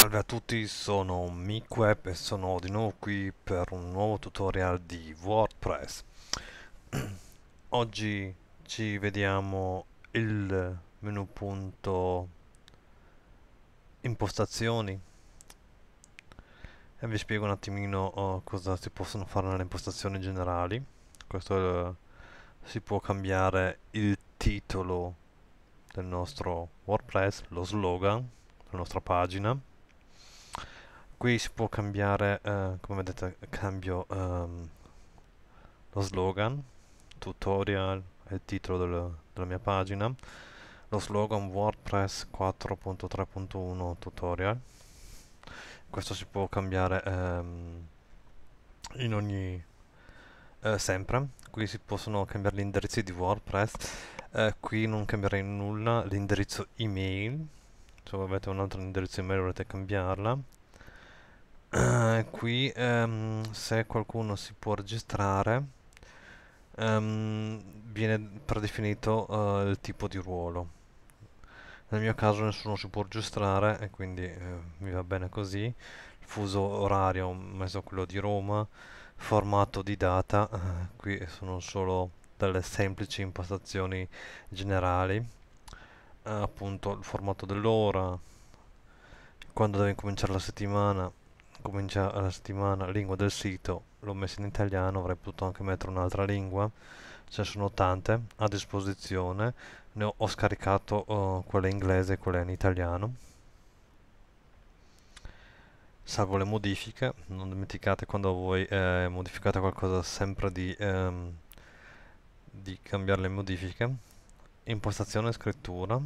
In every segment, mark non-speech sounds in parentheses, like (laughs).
Salve a tutti, sono MiCweb e sono di nuovo qui per un nuovo tutorial di WordPress. (clears throat) Oggi ci vediamo il menu punto impostazioni e vi spiego un attimino oh, cosa si possono fare nelle impostazioni generali. Questo eh, si può cambiare il titolo del nostro WordPress, lo slogan, la nostra pagina qui si può cambiare, eh, come vedete cambio um, lo slogan, tutorial, è il titolo del, della mia pagina, lo slogan WordPress 4.3.1 tutorial, questo si può cambiare ehm, in ogni eh, sempre qui si possono cambiare gli indirizzi di wordpress eh, qui non cambierei nulla l'indirizzo email se avete un altro indirizzo email volete cambiarla eh, qui um, se qualcuno si può registrare um, viene predefinito uh, il tipo di ruolo. Nel mio caso nessuno si può registrare e quindi eh, mi va bene così. Il fuso orario ho messo quello di Roma, formato di data, eh, qui sono solo delle semplici impostazioni generali, eh, appunto il formato dell'ora, quando deve cominciare la settimana, comincia la settimana lingua del sito l'ho messa in italiano avrei potuto anche mettere un'altra lingua ce ne sono tante a disposizione ne ho, ho scaricato uh, quella inglese e quella in italiano salvo le modifiche non dimenticate quando voi eh, modificate qualcosa sempre di, ehm, di cambiare le modifiche impostazione scrittura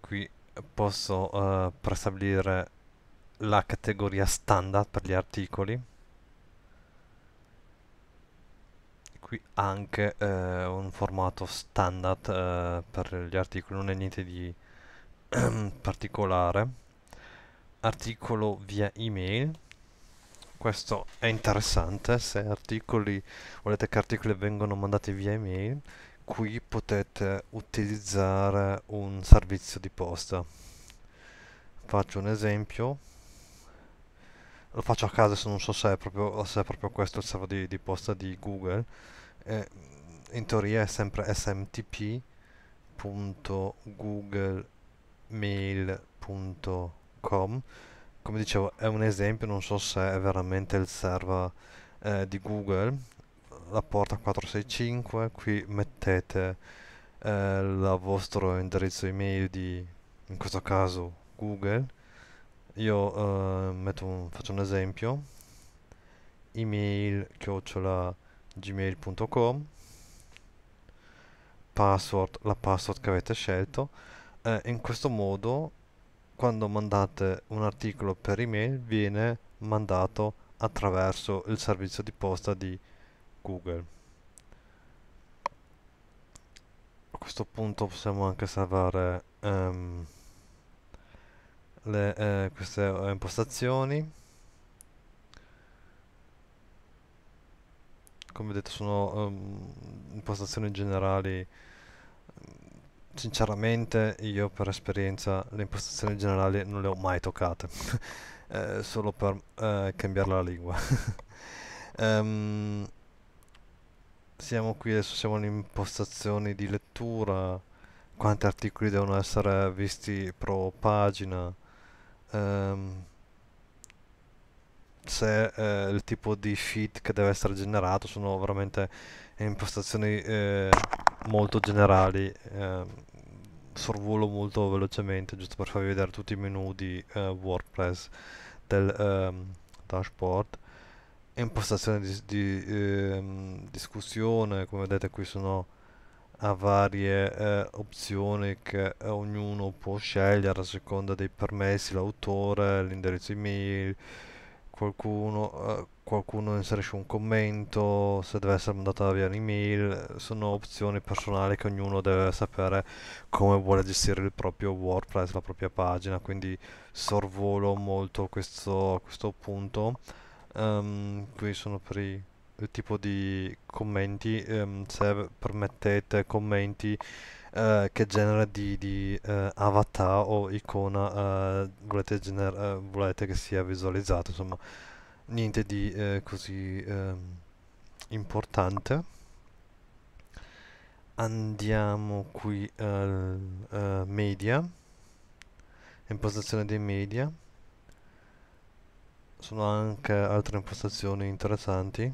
qui posso uh, prestabilire la categoria standard per gli articoli qui anche uh, un formato standard uh, per gli articoli non è niente di (clears throat) particolare articolo via email questo è interessante se articoli volete che articoli vengano mandati via email qui potete utilizzare un servizio di posta faccio un esempio lo faccio a caso se non so se è proprio, se è proprio questo il server di, di posta di Google e in teoria è sempre smtp.googlemail.com come dicevo è un esempio non so se è veramente il server eh, di Google la porta 465 qui mettete eh, il vostro indirizzo email di in questo caso google io eh, un, faccio un esempio email chiocciola gmail.com password la password che avete scelto eh, in questo modo quando mandate un articolo per email viene mandato attraverso il servizio di posta di Google. A questo punto possiamo anche salvare um, le, eh, queste eh, impostazioni. Come detto sono um, impostazioni generali sinceramente io per esperienza le impostazioni generali non le ho mai toccate (laughs) eh, solo per eh, cambiare la lingua um, (laughs) Siamo qui, adesso siamo in impostazioni di lettura, quanti articoli devono essere visti pro pagina, um, se eh, il tipo di sheet che deve essere generato, sono veramente impostazioni eh, molto generali, eh, sorvolo molto velocemente giusto per farvi vedere tutti i menu di eh, WordPress del ehm, dashboard impostazione di, di eh, discussione come vedete qui sono a varie eh, opzioni che eh, ognuno può scegliere a seconda dei permessi l'autore l'indirizzo email qualcuno, eh, qualcuno inserisce un commento se deve essere mandata via un'email sono opzioni personali che ognuno deve sapere come vuole gestire il proprio wordpress la propria pagina quindi sorvolo molto questo, questo punto Um, qui sono per i tipo di commenti um, se permettete commenti uh, che genere di, di uh, avatar o icona uh, volete, volete, che sia visualizzato insomma niente di così um, importante andiamo qui al media impostazione dei media sono anche altre impostazioni interessanti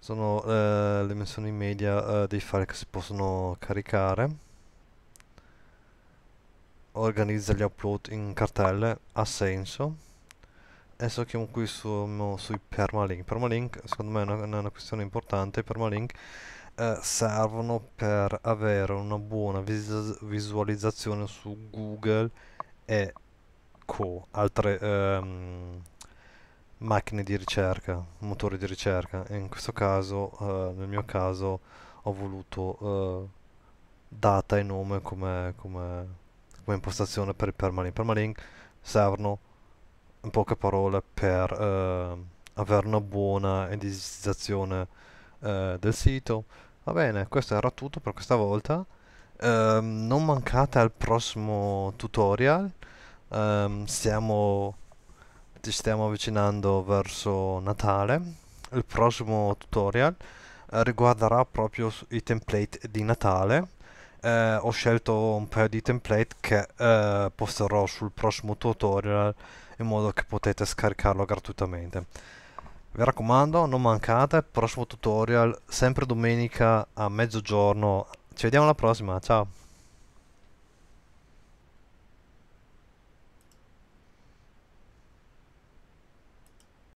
sono eh, le menzioni media eh, dei file che si possono caricare organizza gli upload in cartelle ha senso adesso chiamo qui su, sui permalink permalink secondo me è una, una questione importante permalink eh, servono per avere una buona vis visualizzazione su google e Co, altre ehm, macchine di ricerca, motori di ricerca. E in questo caso, eh, nel mio caso, ho voluto eh, data e nome come, come, come impostazione per il permalink. Permalink servono, in poche parole, per eh, avere una buona edicizzazione eh, del sito. Va bene, questo era tutto per questa volta. Ehm, non mancate al prossimo tutorial um, stiamo, ci stiamo avvicinando verso Natale. Il prossimo tutorial eh, riguarderà proprio i template di Natale. Eh, ho scelto un paio di template che eh, posterò sul prossimo tutorial in modo che potete scaricarlo gratuitamente. Vi raccomando, non mancate, prossimo tutorial sempre domenica a mezzogiorno. Ci vediamo alla prossima, ciao!